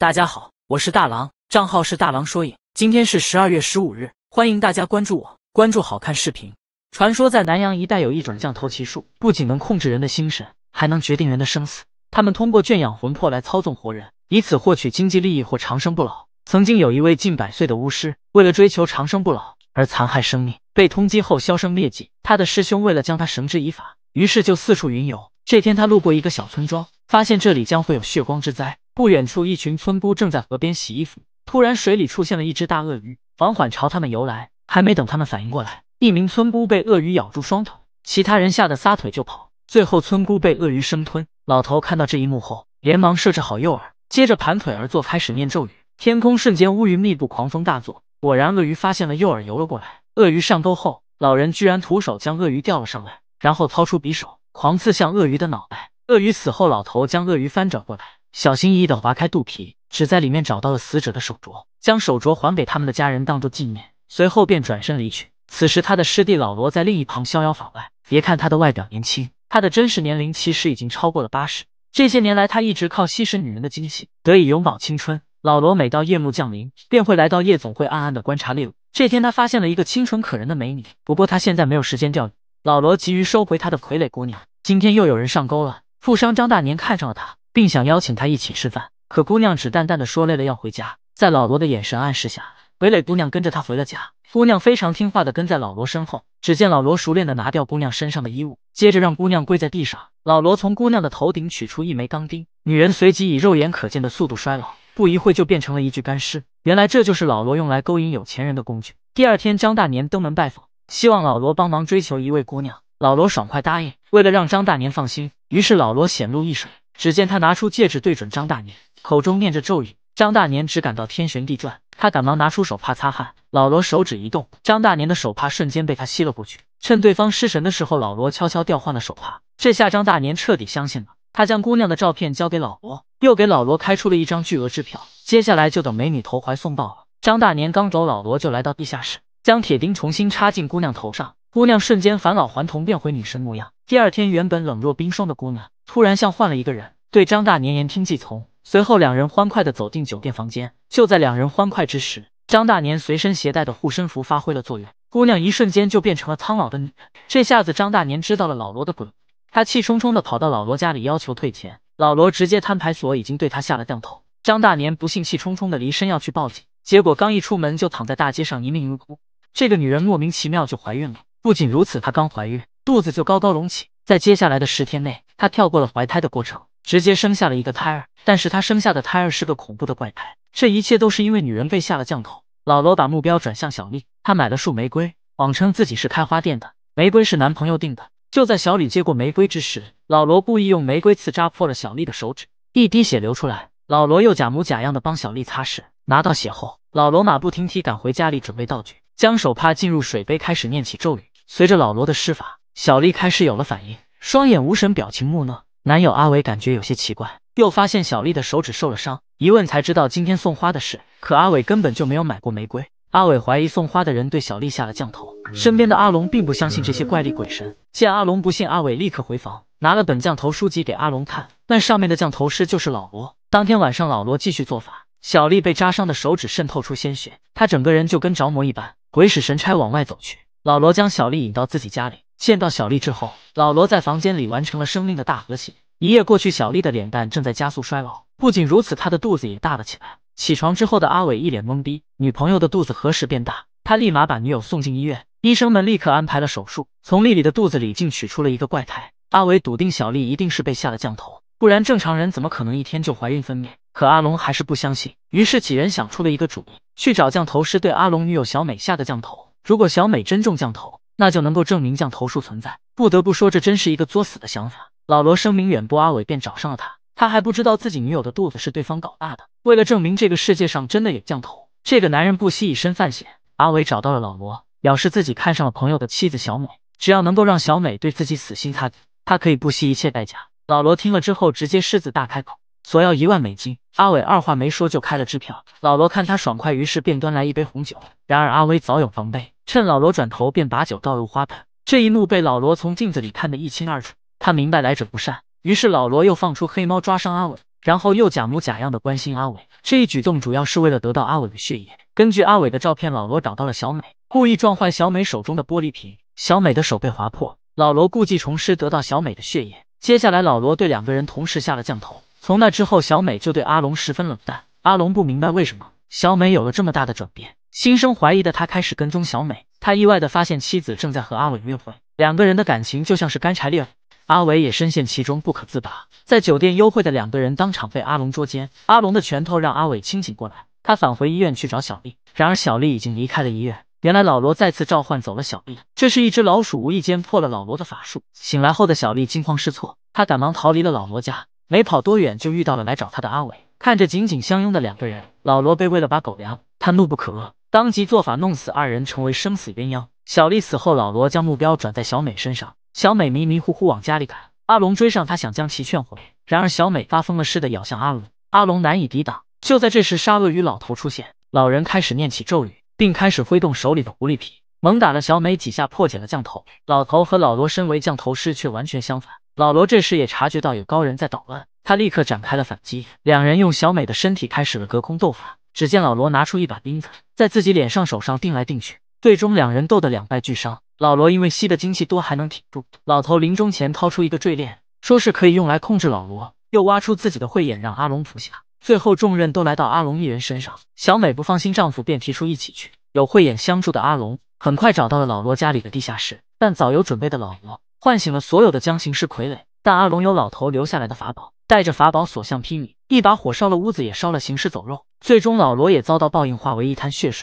大家好，我是大郎，账号是大郎说影。今天是十二月十五日，欢迎大家关注我，关注好看视频。传说在南阳一带有一种降头奇术，不仅能控制人的心神，还能决定人的生死。他们通过圈养魂魄来操纵活人，以此获取经济利益或长生不老。曾经有一位近百岁的巫师，为了追求长生不老而残害生命，被通缉后销声灭迹。他的师兄为了将他绳之以法，于是就四处云游。这天他路过一个小村庄，发现这里将会有血光之灾。不远处，一群村姑正在河边洗衣服。突然，水里出现了一只大鳄鱼，缓缓朝他们游来。还没等他们反应过来，一名村姑被鳄鱼咬住双腿，其他人吓得撒腿就跑。最后，村姑被鳄鱼生吞。老头看到这一幕后，连忙设置好诱饵，接着盘腿而坐，开始念咒语。天空瞬间乌云密布，狂风大作。果然，鳄鱼发现了诱饵，游了过来。鳄鱼上钩后，老人居然徒手将鳄鱼钓了上来，然后掏出匕首，狂刺向鳄鱼的脑袋。鳄鱼死后，老头将鳄鱼翻转过来。小心翼翼的划开肚皮，只在里面找到了死者的手镯，将手镯还给他们的家人当做纪念，随后便转身离去。此时他的师弟老罗在另一旁逍遥法外。别看他的外表年轻，他的真实年龄其实已经超过了八十。这些年来，他一直靠吸食女人的精气，得以永葆青春。老罗每到夜幕降临，便会来到夜总会暗暗的观察猎物。这天他发现了一个清纯可人的美女，不过他现在没有时间钓鱼。老罗急于收回他的傀儡姑娘，今天又有人上钩了。富商张大年看上了他。并想邀请他一起吃饭，可姑娘只淡淡的说累了要回家。在老罗的眼神暗示下，傀儡姑娘跟着他回了家。姑娘非常听话的跟在老罗身后。只见老罗熟练的拿掉姑娘身上的衣物，接着让姑娘跪在地上。老罗从姑娘的头顶取出一枚钢钉，女人随即以肉眼可见的速度衰老，不一会就变成了一具干尸。原来这就是老罗用来勾引有钱人的工具。第二天，张大年登门拜访，希望老罗帮忙追求一位姑娘。老罗爽快答应。为了让张大年放心，于是老罗显露一手。只见他拿出戒指对准张大年，口中念着咒语。张大年只感到天旋地转，他赶忙拿出手帕擦汗。老罗手指一动，张大年的手帕瞬间被他吸了过去。趁对方失神的时候，老罗悄悄调换了手帕。这下张大年彻底相信了，他将姑娘的照片交给老罗，又给老罗开出了一张巨额支票。接下来就等美女投怀送抱了。张大年刚走，老罗就来到地下室，将铁钉重新插进姑娘头上。姑娘瞬间返老还童，变回女神模样。第二天，原本冷若冰霜的姑娘突然像换了一个人，对张大年言听计从。随后，两人欢快地走进酒店房间。就在两人欢快之时，张大年随身携带的护身符发挥了作用，姑娘一瞬间就变成了苍老的女人。这下子，张大年知道了老罗的鬼他气冲冲地跑到老罗家里要求退钱。老罗直接摊牌说已经对他下了降头。张大年不信，气冲冲地离身要去报警，结果刚一出门就躺在大街上一命呜呼。这个女人莫名其妙就怀孕了，不仅如此，她刚怀孕。肚子就高高隆起，在接下来的十天内，她跳过了怀胎的过程，直接生下了一个胎儿。但是她生下的胎儿是个恐怖的怪胎。这一切都是因为女人被下了降头。老罗把目标转向小丽，他买了束玫瑰，谎称自己是开花店的。玫瑰是男朋友订的。就在小李接过玫瑰之时，老罗故意用玫瑰刺扎破了小丽的手指，一滴血流出来。老罗又假模假样的帮小丽擦拭。拿到血后，老罗马不停蹄赶回家里准备道具，将手帕浸入水杯，开始念起咒语。随着老罗的施法。小丽开始有了反应，双眼无神，表情木讷。男友阿伟感觉有些奇怪，又发现小丽的手指受了伤，一问才知道今天送花的事。可阿伟根本就没有买过玫瑰。阿伟怀疑送花的人对小丽下了降头。身边的阿龙并不相信这些怪力鬼神，见阿龙不信，阿伟立刻回房拿了本降头书籍给阿龙看，那上面的降头师就是老罗。当天晚上，老罗继续做法，小丽被扎伤的手指渗透出鲜血，她整个人就跟着魔一般，鬼使神差往外走去。老罗将小丽引到自己家里。见到小丽之后，老罗在房间里完成了生命的大和谐。一夜过去，小丽的脸蛋正在加速衰老。不仅如此，她的肚子也大了起来。起床之后的阿伟一脸懵逼，女朋友的肚子何时变大？他立马把女友送进医院，医生们立刻安排了手术，从丽丽的肚子里竟取出了一个怪胎。阿伟笃定小丽一定是被下了降头，不然正常人怎么可能一天就怀孕分娩？可阿龙还是不相信，于是几人想出了一个主意，去找降头师对阿龙女友小美下的降头。如果小美真中降头，那就能够证明降头术存在。不得不说，这真是一个作死的想法。老罗声名远播，阿伟便找上了他。他还不知道自己女友的肚子是对方搞大的。为了证明这个世界上真的有降头，这个男人不惜以身犯险。阿伟找到了老罗，表示自己看上了朋友的妻子小美，只要能够让小美对自己死心塌地，他可以不惜一切代价。老罗听了之后，直接狮子大开口，索要一万美金。阿伟二话没说就开了支票。老罗看他爽快，于是便端来一杯红酒。然而阿伟早有防备。趁老罗转头，便把酒倒入花盆。这一幕被老罗从镜子里看得一清二楚。他明白来者不善，于是老罗又放出黑猫抓伤阿伟，然后又假模假样的关心阿伟。这一举动主要是为了得到阿伟的血液。根据阿伟的照片，老罗找到了小美，故意撞坏小美手中的玻璃瓶，小美的手被划破。老罗故技重施，得到小美的血液。接下来，老罗对两个人同时下了降头。从那之后，小美就对阿龙十分冷淡。阿龙不明白为什么小美有了这么大的转变。心生怀疑的他开始跟踪小美，他意外的发现妻子正在和阿伟约会，两个人的感情就像是干柴烈火，阿伟也深陷其中不可自拔。在酒店幽会的两个人当场被阿龙捉奸，阿龙的拳头让阿伟清醒过来，他返回医院去找小丽，然而小丽已经离开了医院。原来老罗再次召唤走了小丽，这是一只老鼠无意间破了老罗的法术。醒来后的小丽惊慌失措，她赶忙逃离了老罗家，没跑多远就遇到了来找他的阿伟。看着紧紧相拥的两个人，老罗被喂了把狗粮，他怒不可遏。当即做法弄死二人，成为生死鸳鸯。小丽死后，老罗将目标转在小美身上。小美迷迷糊糊往家里赶，阿龙追上他，想将其劝回。然而小美发疯了似的咬向阿龙，阿龙难以抵挡。就在这时，杀鳄鱼老头出现，老人开始念起咒语，并开始挥动手里的狐狸皮，猛打了小美几下，破解了降头。老头和老罗身为降头师，却完全相反。老罗这时也察觉到有高人在捣乱，他立刻展开了反击。两人用小美的身体开始了隔空斗法。只见老罗拿出一把钉子，在自己脸上、手上钉来钉去，最终两人斗得两败俱伤。老罗因为吸的精气多，还能挺住。老头临终前掏出一个坠链，说是可以用来控制老罗，又挖出自己的慧眼让阿龙服下。最后重任都来到阿龙一人身上。小美不放心丈夫，便提出一起去。有慧眼相助的阿龙，很快找到了老罗家里的地下室，但早有准备的老罗唤醒了所有的江行尸傀儡，但阿龙有老头留下来的法宝。带着法宝所向披靡，一把火烧了屋子，也烧了行尸走肉。最终老罗也遭到报应，化为一滩血水。